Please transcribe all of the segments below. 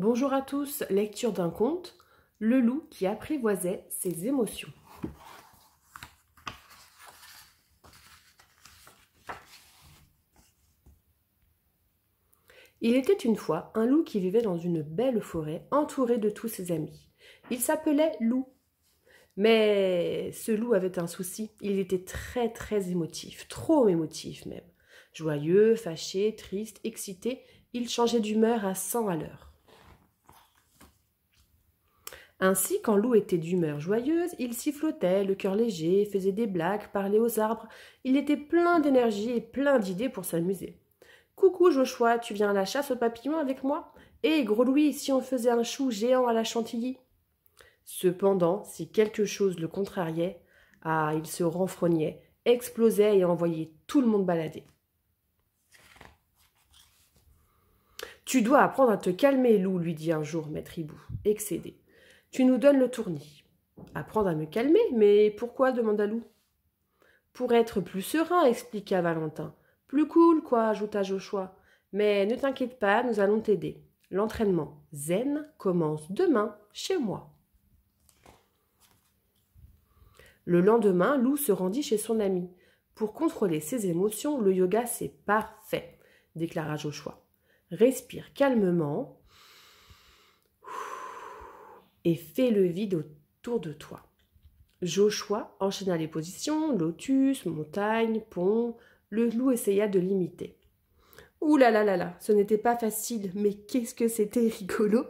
Bonjour à tous, lecture d'un conte, Le loup qui apprivoisait ses émotions. Il était une fois un loup qui vivait dans une belle forêt entouré de tous ses amis. Il s'appelait Loup. Mais ce loup avait un souci, il était très très émotif, trop émotif même. Joyeux, fâché, triste, excité, il changeait d'humeur à 100 à l'heure. Ainsi, quand Loup était d'humeur joyeuse, il sifflotait, le cœur léger, faisait des blagues, parlait aux arbres. Il était plein d'énergie et plein d'idées pour s'amuser. Coucou Joshua, tu viens à la chasse aux papillons avec moi Hé eh, gros Louis, si on faisait un chou géant à la chantilly Cependant, si quelque chose le contrariait, ah, il se renfrognait, explosait et envoyait tout le monde balader. Tu dois apprendre à te calmer, loup, lui dit un jour Maître Hibou, excédé. Tu nous donnes le tournis. Apprendre à me calmer, mais pourquoi demanda Lou. Pour être plus serein, expliqua Valentin. Plus cool, quoi, ajouta Joshua. Mais ne t'inquiète pas, nous allons t'aider. L'entraînement zen commence demain chez moi. Le lendemain, Lou se rendit chez son ami. Pour contrôler ses émotions, le yoga c'est parfait, déclara Joshua. Respire calmement, et fais le vide autour de toi. Joshua enchaîna les positions, lotus, montagne, pont. Le loup essaya de l'imiter. Ouh là là là là, ce n'était pas facile, mais qu'est-ce que c'était rigolo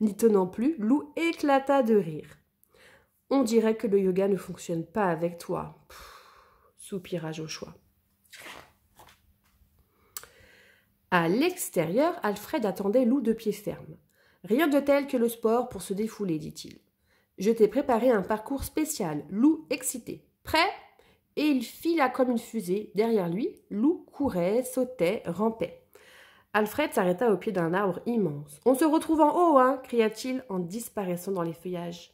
N'y tenant plus, loup éclata de rire. On dirait que le yoga ne fonctionne pas avec toi, soupira Joshua. À l'extérieur, Alfred attendait loup de pied ferme. Rien de tel que le sport pour se défouler, dit-il. Je t'ai préparé un parcours spécial, loup excité. Prêt Et il fila comme une fusée. Derrière lui, loup courait, sautait, rampait. Alfred s'arrêta au pied d'un arbre immense. On se retrouve en haut, hein cria-t-il en disparaissant dans les feuillages.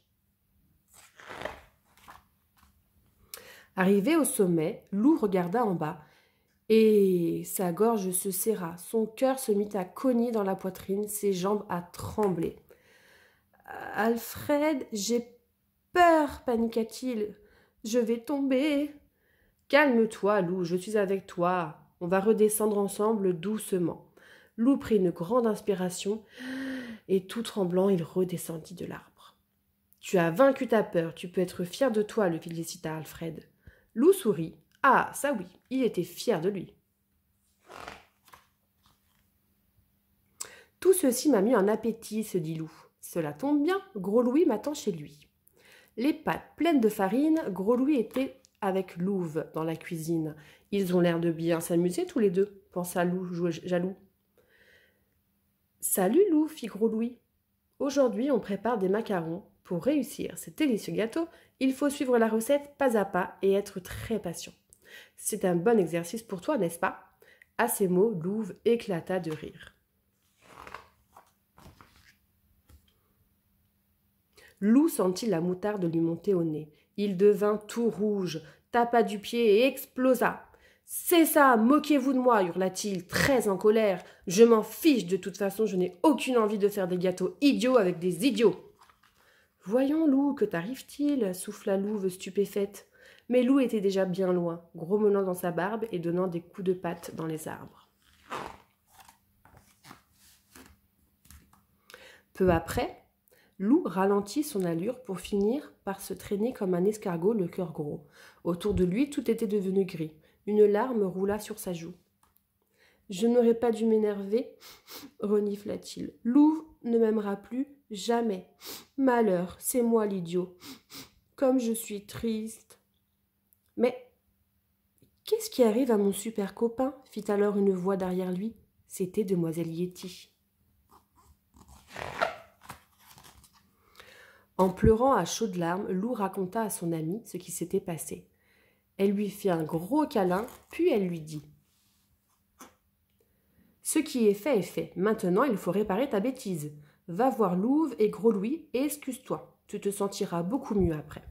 Arrivé au sommet, loup regarda en bas. Et sa gorge se serra, son cœur se mit à cogner dans la poitrine, ses jambes à trembler. Alfred, j'ai peur, paniqua-t-il. Je vais tomber. Calme-toi, loup, je suis avec toi. On va redescendre ensemble doucement. Loup prit une grande inspiration et tout tremblant, il redescendit de l'arbre. Tu as vaincu ta peur, tu peux être fier de toi, le félicita Alfred. Loup sourit ah, ça oui, il était fier de lui. Tout ceci m'a mis un appétit, se dit Loup. Cela tombe bien, Gros Louis m'attend chez lui. Les pattes pleines de farine, Gros Louis était avec Louve dans la cuisine. Ils ont l'air de bien s'amuser tous les deux, pensa Lou jaloux. Salut Lou, fit Gros Louis. Aujourd'hui, on prépare des macarons. Pour réussir ces délicieux gâteaux, il faut suivre la recette pas à pas et être très patient. C'est un bon exercice pour toi, n'est-ce pas À ces mots, Louve éclata de rire. Lou sentit la moutarde lui monter au nez. Il devint tout rouge, tapa du pied et explosa. C'est ça, moquez-vous de moi, hurla-t-il, très en colère. Je m'en fiche, de toute façon, je n'ai aucune envie de faire des gâteaux idiots avec des idiots. Voyons, Lou, que t'arrive-t-il souffla Louve stupéfaite. Mais Lou était déjà bien loin, grommelant dans sa barbe et donnant des coups de patte dans les arbres. Peu après, Lou ralentit son allure pour finir par se traîner comme un escargot le cœur gros. Autour de lui, tout était devenu gris. Une larme roula sur sa joue. Je n'aurais pas dû m'énerver, renifla-t-il. Lou ne m'aimera plus jamais. Malheur, c'est moi l'idiot. Comme je suis triste. Mais qu'est-ce qui arrive à mon super copain fit alors une voix derrière lui. C'était Demoiselle Yeti. En pleurant à chaudes larmes, Lou raconta à son amie ce qui s'était passé. Elle lui fit un gros câlin, puis elle lui dit Ce qui est fait est fait. Maintenant, il faut réparer ta bêtise. Va voir Louve et Gros Louis et excuse-toi. Tu te sentiras beaucoup mieux après.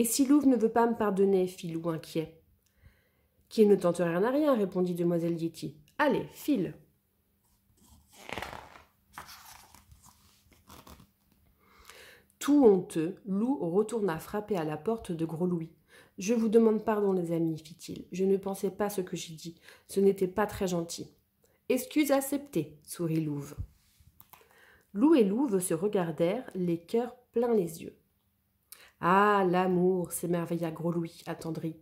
Et si Louve ne veut pas me pardonner fit Lou inquiet. Qu'il ne tente rien à rien, répondit demoiselle Yeti. Allez, file. Tout honteux, Lou retourna frapper à la porte de Gros Louis. Je vous demande pardon, les amis, fit-il. Je ne pensais pas ce que j'ai dit. Ce n'était pas très gentil. Excuse acceptée, sourit Louve. Lou et Louve se regardèrent, les cœurs pleins les yeux. Ah, l'amour s'émerveilla Gros Louis, attendri.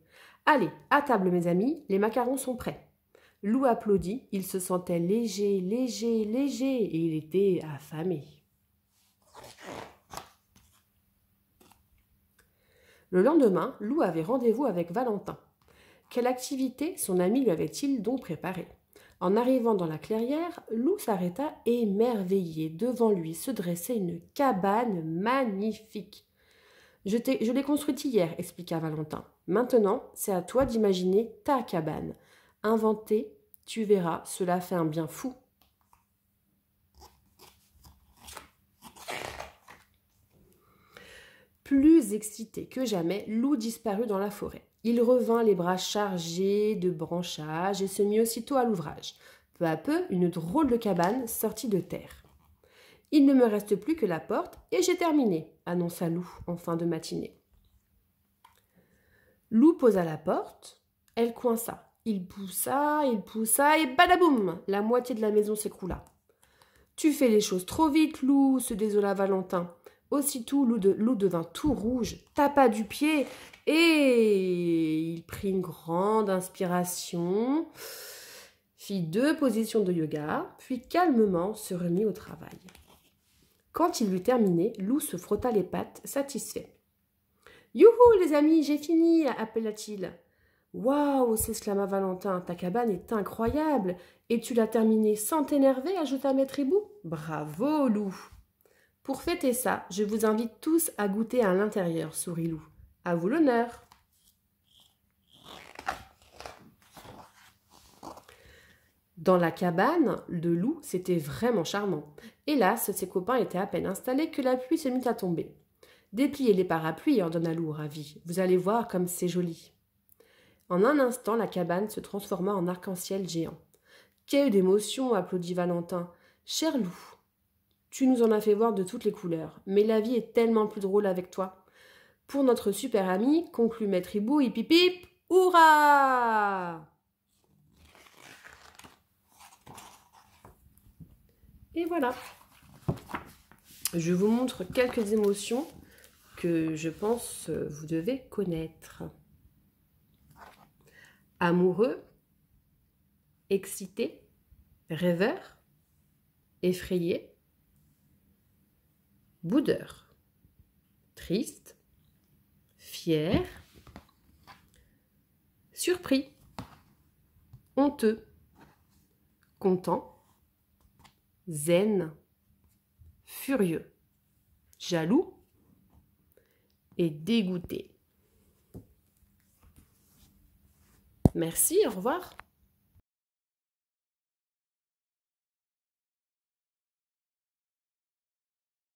Allez, à table, mes amis, les macarons sont prêts. Lou applaudit, il se sentait léger, léger, léger, et il était affamé. Le lendemain, Lou avait rendez-vous avec Valentin. Quelle activité son ami lui avait-il donc préparée En arrivant dans la clairière, Lou s'arrêta émerveillé. Devant lui se dressait une cabane magnifique. Je, l'ai construite hier, expliqua Valentin. Maintenant, c'est à toi d'imaginer ta cabane. Inventer, tu verras, cela fait un bien fou. Plus excité que jamais, loup disparut dans la forêt. Il revint les bras chargés de branchages et se mit aussitôt à l'ouvrage. Peu à peu, une drôle de cabane sortit de terre. Il ne me reste plus que la porte et j'ai terminé, annonça Lou en fin de matinée. Lou posa la porte, elle coinça. Il poussa, il poussa et badaboum La moitié de la maison s'écroula. Tu fais les choses trop vite, Lou, se désola Valentin. Aussitôt, Loup devint tout rouge, tapa du pied et il prit une grande inspiration fit deux positions de yoga, puis calmement se remit au travail. Quand il eut terminé, Loup se frotta les pattes, satisfait. Youhou, les amis, j'ai fini appela-t-il. Waouh s'exclama Valentin, ta cabane est incroyable et tu l'as terminée sans t'énerver, ajouta Maître Hibou. Bravo, loup Pour fêter ça, je vous invite tous à goûter à l'intérieur, sourit loup. À vous l'honneur Dans la cabane le loup, c'était vraiment charmant. Hélas, ses copains étaient à peine installés que la pluie se mit à tomber. Dépliez les parapluies, ordonna loup ravi. Vous allez voir comme c'est joli. En un instant, la cabane se transforma en arc-en-ciel géant. Quelle émotion !» applaudit Valentin. Cher loup, tu nous en as fait voir de toutes les couleurs, mais la vie est tellement plus drôle avec toi. Pour notre super ami, conclut Maître Hibou, hip hip hip, hurrah Et voilà. Je vous montre quelques émotions que je pense euh, vous devez connaître. Amoureux, excité, rêveur, effrayé, boudeur, triste, fier, surpris, honteux, content, zen, furieux, jaloux et dégoûté. Merci, au revoir.